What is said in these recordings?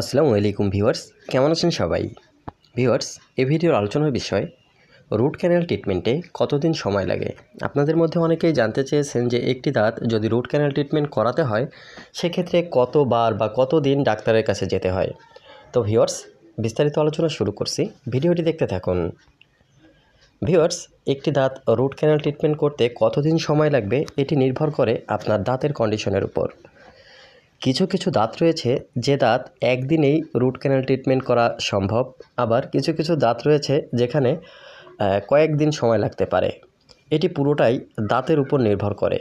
আসসালামু আলাইকুম ভিউয়ার্স কেমন আছেন সবাই ভিউয়ার্স এ ভিডিওর আলোচনার বিষয় রুট ক্যানেল ট্রিটমেন্টে কতদিন সময় লাগে আপনাদের মধ্যে অনেকেই জানতে চেয়েছেন যে একটি দাঁত যদি রুট ক্যানেল ট্রিটমেন্ট করাতে হয় সেক্ষেত্রে কতবার বা কতদিন ডাক্তারের কাছে যেতে হয় তো ভিউয়ার্স বিস্তারিত আলোচনা শুরু করছি ভিডিওটি দেখতে থাকুন ভিউয়ার্স একটি দাঁত রুট ক্যানেল ট্রিটমেন্ট করতে কতদিন সময় লাগবে এটি নির্ভর করে আপনার দাঁতের কন্ডিশনের উপর কিছু কিছু দাঁত রয়েছে যে দাঁত একদিনেই রুট ক্যানাল ট্রিটমেন্ট করা সম্ভব আবার কিছু কিছু দাঁত রয়েছে যেখানে কয়েকদিন সময় লাগতে পারে এটি পুরোটাই দাঁতের উপর নির্ভর করে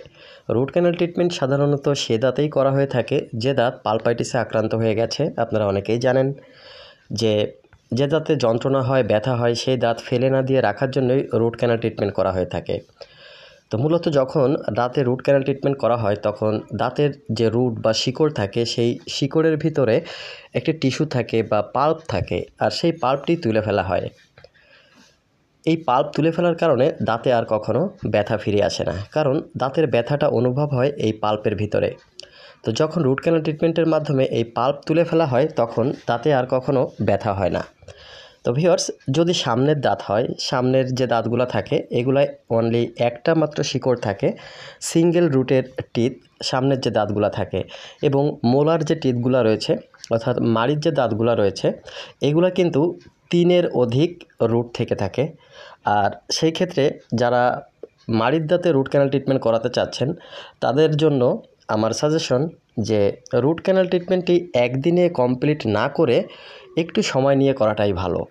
রুট ক্যানাল ট্রিটমেন্ট সাধারণত সে দাঁতেই করা হয়ে থাকে যে দাঁত পালপাইটিসে আক্রান্ত হয়ে গেছে আপনারা অনেকেই জানেন যে যে দাঁতে যন্ত্রণা হয় ব্যথা হয় সেই দাঁত ফেলে না দিয়ে রাখার জন্যই রুট ক্যানাল ট্রিটমেন্ট করা হয়ে থাকে তো মূলত যখন দাঁতে রুট ক্যানাল ট্রিটমেন্ট করা হয় তখন দাঁতের যে রুট বা শিকড় থাকে সেই শিকড়ের ভিতরে একটি টিস্যু থাকে বা পাল্প থাকে আর সেই পাল্পটি তুলে ফেলা হয় এই পাল্প তুলে ফেলার কারণে দাঁতে আর কখনো ব্যথা ফিরে আসে না কারণ দাঁতের ব্যথাটা অনুভব হয় এই পাল্পের ভিতরে তো যখন রুট ক্যানাল ট্রিটমেন্টের মাধ্যমে এই পাল্প তুলে ফেলা হয় তখন দাঁতে আর কখনো ব্যথা হয় না তো ভিওর্স যদি সামনের দাঁত হয় সামনের যে দাঁতগুলো থাকে এগুলায় অনলি একটা মাত্র শিকড় থাকে সিঙ্গেল রুটের টিথ সামনের যে দাঁতগুলো থাকে এবং মোলার যে টিথগুলো রয়েছে অর্থাৎ মাড়ির যে দাঁতগুলো রয়েছে এগুলো কিন্তু তিনের অধিক রুট থেকে থাকে আর সেই ক্ষেত্রে যারা মাড়ির দাঁতে রুট ক্যানাল ট্রিটমেন্ট করাতে চাচ্ছেন তাদের জন্য আমার সাজেশন যে রুট ক্যানাল ট্রিটমেন্টটি একদিনে কমপ্লিট না করে একটু সময় নিয়ে করাটাই ভালো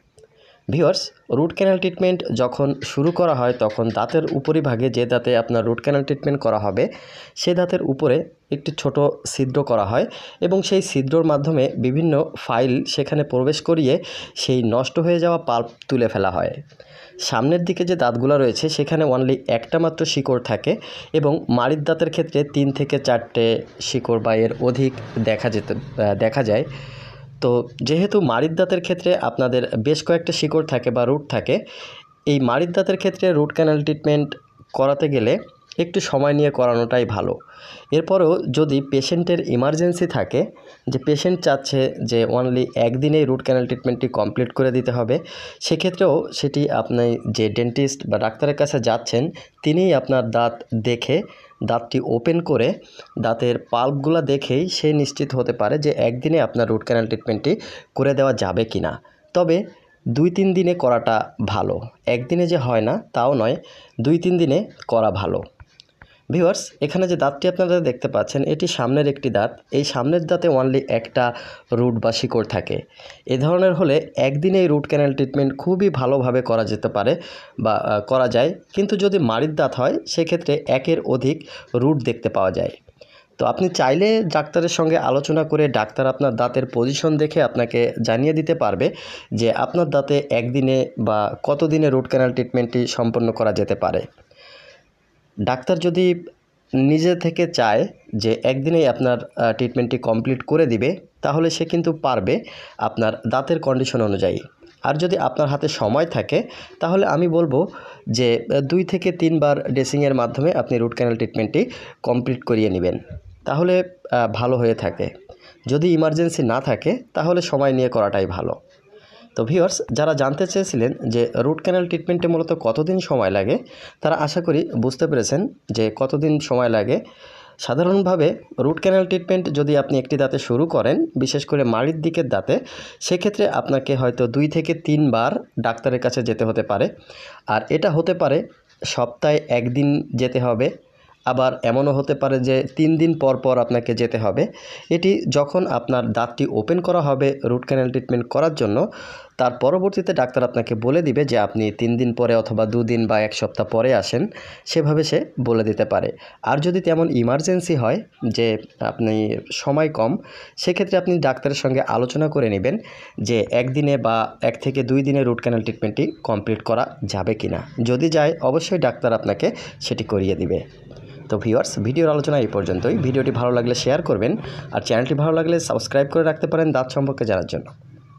ভিওর্স রুট ক্যানাল ট্রিটমেন্ট যখন শুরু করা হয় তখন দাঁতের উপরিভাগে যে দাঁতে আপনার রুট ক্যানাল ট্রিটমেন্ট করা হবে সে দাঁতের উপরে একটি ছোট ছিদ্র করা হয় এবং সেই ছিদ্রর মাধ্যমে বিভিন্ন ফাইল সেখানে প্রবেশ করিয়ে সেই নষ্ট হয়ে যাওয়া পাল্প তুলে ফেলা হয় সামনের দিকে যে দাঁতগুলো রয়েছে সেখানে অনলি একটা মাত্র শিকড় থাকে এবং মাড়ির দাঁতের ক্ষেত্রে তিন থেকে চারটে শিকড় বা এর অধিক দেখা যেতে দেখা যায় তো যেহেতু মারির দাঁতের ক্ষেত্রে আপনাদের বেশ কয়েকটা শিকড় থাকে বা রুট থাকে এই মারির দাঁতের ক্ষেত্রে রুট ক্যানাল ট্রিটমেন্ট করাতে গেলে একটু সময় নিয়ে করানোটাই ভালো এরপরেও যদি পেশেন্টের ইমার্জেন্সি থাকে যে পেশেন্ট চাচ্ছে যে অনলি একদিনেই রুট ক্যানাল ট্রিটমেন্টটি কমপ্লিট করে দিতে হবে সেক্ষেত্রেও সেটি আপনি যে ডেন্টিস্ট বা ডাক্তারের কাছে যাচ্ছেন তিনিই আপনার দাঁত দেখে দাঁতটি ওপেন করে দাঁতের পাল্পগুলো দেখেই সে নিশ্চিত হতে পারে যে একদিনে আপনার রুট ক্যানাল ট্রিটমেন্টটি করে দেওয়া যাবে কি না তবে দুই তিন দিনে করাটা ভালো একদিনে যে হয় না তাও নয় দুই তিন দিনে করা ভালো ভিউয়ার্স এখানে যে দাঁতটি আপনারা দেখতে পাচ্ছেন এটি সামনের একটি দাঁত এই সামনের দাঁতে অনলি একটা রুট বা শিকড় থাকে এ ধরনের হলে একদিনে এই রুট ক্যানেল ট্রিটমেন্ট খুবই ভালোভাবে করা যেতে পারে বা করা যায় কিন্তু যদি মাড়ির দাঁত হয় সেক্ষেত্রে একের অধিক রুট দেখতে পাওয়া যায় তো আপনি চাইলে ডাক্তারের সঙ্গে আলোচনা করে ডাক্তার আপনার দাঁতের পজিশন দেখে আপনাকে জানিয়ে দিতে পারবে যে আপনার দাঁতে একদিনে বা কতদিনে রুট ক্যানাল ট্রিটমেন্টটি সম্পন্ন করা যেতে পারে ডাক্তার যদি নিজে থেকে চায় যে একদিনেই আপনার ট্রিটমেন্টটি কমপ্লিট করে দিবে তাহলে সে কিন্তু পারবে আপনার দাঁতের কন্ডিশন অনুযায়ী আর যদি আপনার হাতে সময় থাকে তাহলে আমি বলবো যে দুই থেকে তিনবার ড্রেসিংয়ের মাধ্যমে আপনি রুট ক্যানাল ট্রিটমেন্টটি কমপ্লিট করিয়ে নেবেন তাহলে ভালো হয়ে থাকে যদি ইমার্জেন্সি না থাকে তাহলে সময় নিয়ে করাটাই ভালো তো ভিওর্স যারা জানতে চেয়েছিলেন যে রুট ক্যানেল ট্রিটমেন্টে মূলত কতদিন সময় লাগে তারা আশা করি বুঝতে পেরেছেন যে কতদিন সময় লাগে সাধারণভাবে রুট ক্যানেল ট্রিটমেন্ট যদি আপনি একটি দাঁতে শুরু করেন বিশেষ করে মাড়ির দিকের দাঁতে সেক্ষেত্রে আপনাকে হয়তো দুই থেকে তিনবার ডাক্তারের কাছে যেতে হতে পারে আর এটা হতে পারে সপ্তাহে একদিন যেতে হবে আবার এমনও হতে পারে যে তিন দিন পর পর আপনাকে যেতে হবে এটি যখন আপনার দাঁতটি ওপেন করা হবে রুট ক্যানেল ট্রিটমেন্ট করার জন্য তার পরবর্তীতে ডাক্তার আপনাকে বলে দিবে যে আপনি তিন দিন পরে অথবা দুদিন বা এক সপ্তাহ পরে আসেন সেভাবে সে বলে দিতে পারে আর যদি তেমন ইমার্জেন্সি হয় যে আপনি সময় কম সেক্ষেত্রে আপনি ডাক্তারের সঙ্গে আলোচনা করে নেবেন যে একদিনে বা এক থেকে দুই দিনে রুট ক্যানাল ট্রিটমেন্টটি কমপ্লিট করা যাবে কি না যদি যায় অবশ্যই ডাক্তার আপনাকে সেটি করিয়ে দিবে তো ভিওয়ার্স ভিডিওর আলোচনা এই পর্যন্তই ভিডিওটি ভালো লাগলে শেয়ার করবেন আর চ্যানেলটি ভালো লাগলে সাবস্ক্রাইব করে রাখতে পারেন দাঁত সম্পর্কে জানার জন্য